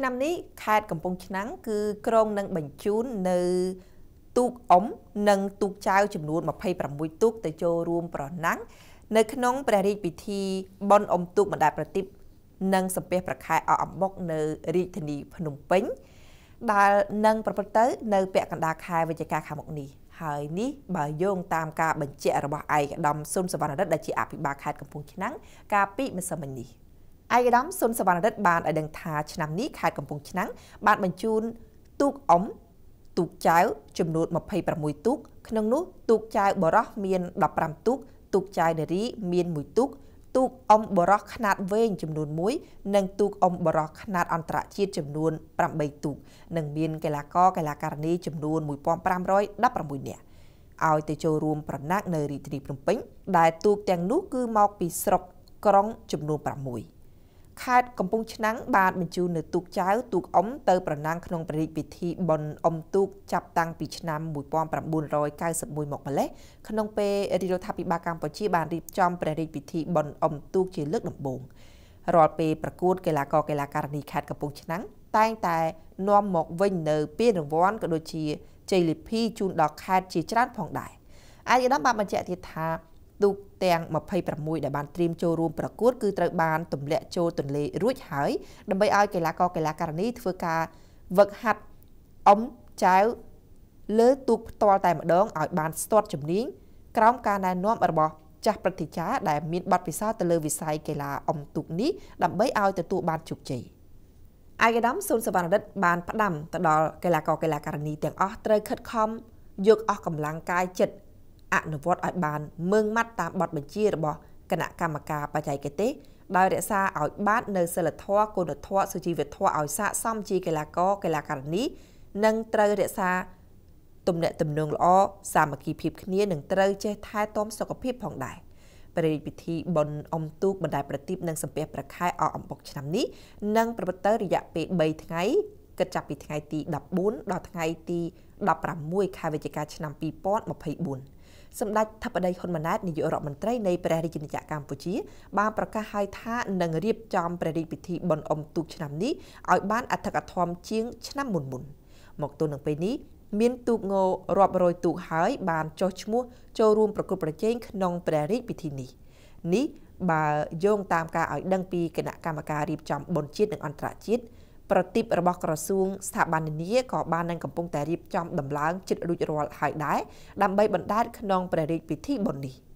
ឆ្នាំនេះខេត្តកំពង់ឆ្នាំងគឺក្រុងនឹងបញ្ជូននៅទូកអ៊ំនិងទូកចៅចំនួន26ទូកទៅចូលរួមប្រណាំង នៅក្នុងព្រះរាជពិធីបុណ្យអ៊ំទូកម្ដាយប្រទីបនិងសំពះប្រខែអអំបុកនៅរាជធានីភ្នំពេញដែលនឹងប្រព្រឹត្តទៅនៅពាក់កណ្ដាលខែវិច្ឆិកាខាងមុខនេះហើយនេះបើយោងតាមការបញ្ជាក់របស់ឯកឧត្តមស៊ុនសវណ្ណរិទ្ធដែលជាអភិបាលខេត្តកំពង់ឆ្នាំងកាលពីម្សិលមិញនេះ។ឯកឧត្តមសុនសវណ្ណរិទ្ធបានឲ្យដឹងថាឆ្នាំនេះខេត្តកំពង់ឆ្នាំងបានបញ្ជូនទូកអំទូកចៅចំនួន26ទូកក្នុងនោះទូកចៅបរោះមាន15ទូកទូកចៅនារីមាន1ទូកទូកអំបរោះຂະຫນាតវែងចំនួន1និងទូកអំបរោះຂະຫນាតអន្តរជាតិចំនួន8ទូកនិងមានកីឡាករកីឡាការិនីចំនួន1516នាក់ឲ្យទៅចូលរួមប្រណាក់នៅរាជធានីភ្នំពេញដែលទូកទាំងនោះគឺមកពីស្រុកក្រុងចំនួន6ខេត្តកំពង់ឆ្នាំងបានបញ្ជូននៅទូកចៅទូកអ៊ំទៅប្រណាំងក្នុងព្រះរាជពិធីបុណ្យអ៊ំទូកចាប់តាំងពីឆ្នាំ1991មកម្លេះក្នុងពេលរដ្ឋាភិបាលកម្ពុជា បានរៀបចំព្រះរាជពិធីបុណ្យអ៊ំទូកជាលើកដំបូងរាល់ពេលប្រកួត កីឡាករកីឡាការិនីខេត្តកំពង់ឆ្នាំងតែងតែ នាំមកវិញនៅពានរង្វាន់ក៏ដូចជាជ័យលាភីជូនដល់ខេត្តជាច្រើន ផងដែរអាយដាមបានបញ្ជាក់ទៀតថាទូកទាំង26ដែលបានត្រៀមចូលរួមប្រកួតគឺត្រូវបានទម្លាក់ចូលទន្លេរួចហើយដើម្បីឲ្យកីឡាករកីឡាករនីធ្វើការវឹកហាត់អុំចៅលើទូកផ្ទាល់តែម្ដងឲ្យបានស្ទាត់ជំនាញក្រោមការណែនាំរបស់ចាស់ប្រតិចារដែលមានបទពិសោធន៍ទៅលើវិស័យកីឡាអុំទូកនេះដើម្បីឲ្យទទួលបានជោគជ័យអាយដាមស៊ុនសវណ្ណរិទ្ធបានផ្ដាំទៅដល់កីឡាករកីឡាករនីទាំងអស់ត្រូវខិតខំយកអស់កម្លាំងកាយចិត្តអនុវត្តឲ្យបានមឹងម៉ាត់តាមបទបញ្ជារបស់គណៈកម្មការបច្ចេកទេសដោយរក្សាឲ្យបាននៅសិលធម៌គុណធម៌សុជីវធម៌ឲ្យស័ក្តិសមជាកីឡាករកីឡាករនីនិងត្រូវរក្សាទំនាក់ទំនងល្អសាមគ្គីភាពគ្នានិងត្រូវចេះថែទាំសុខភាពផងដែរព្រះរាជពិធីបុណ្យអុំទូកបណ្ដែតប្រទីបនិងសំពះប្រខែអអំបុកឆ្នាំនេះនឹងប្រព្រឹត្តទៅរយៈពេល3ថ្ងៃគិតចាប់ពីថ្ងៃទី14ដល់ថ្ងៃទី16ខែវិច្ឆិកាឆ្នាំ2024សម្ដេចធិបតីហ៊ុនម៉ាណែតនាយករដ្ឋមន្ត្រីនៃព្រះរាជាណាចក្រកម្ពុជាបានប្រកាសហើយថានឹងរៀបចំព្រះរាជពិធីបុណ្យអុំទូកឆ្នាំនេះឲ្យ បានអធិកអធមជាង ឆ្នាំមុនមុនមកទល់នឹងពេលនេះ មាន ទូកងរាប់រយទូកហើយ បានចុះឈ្មោះចូលរួម ប្រគល់ប្រជែងក្នុង ព្រះរាជពិធីនេះនេះបើយោងតាមការឲ្យដឹងពីគណៈកម្មការរៀបចំបុណ្យជាតិនិងអន្តរជាតិប្រតិបរបស់ក្រសួងស្ថាប័ននានាក៏បាននឹងកំពុងតែរៀបចំដំឡើងចិត្តរួចរាល់ហើយដែរដើម្បីបណ្ដាលក្នុងព្រះរាជពិធីបុណ្យនេះ។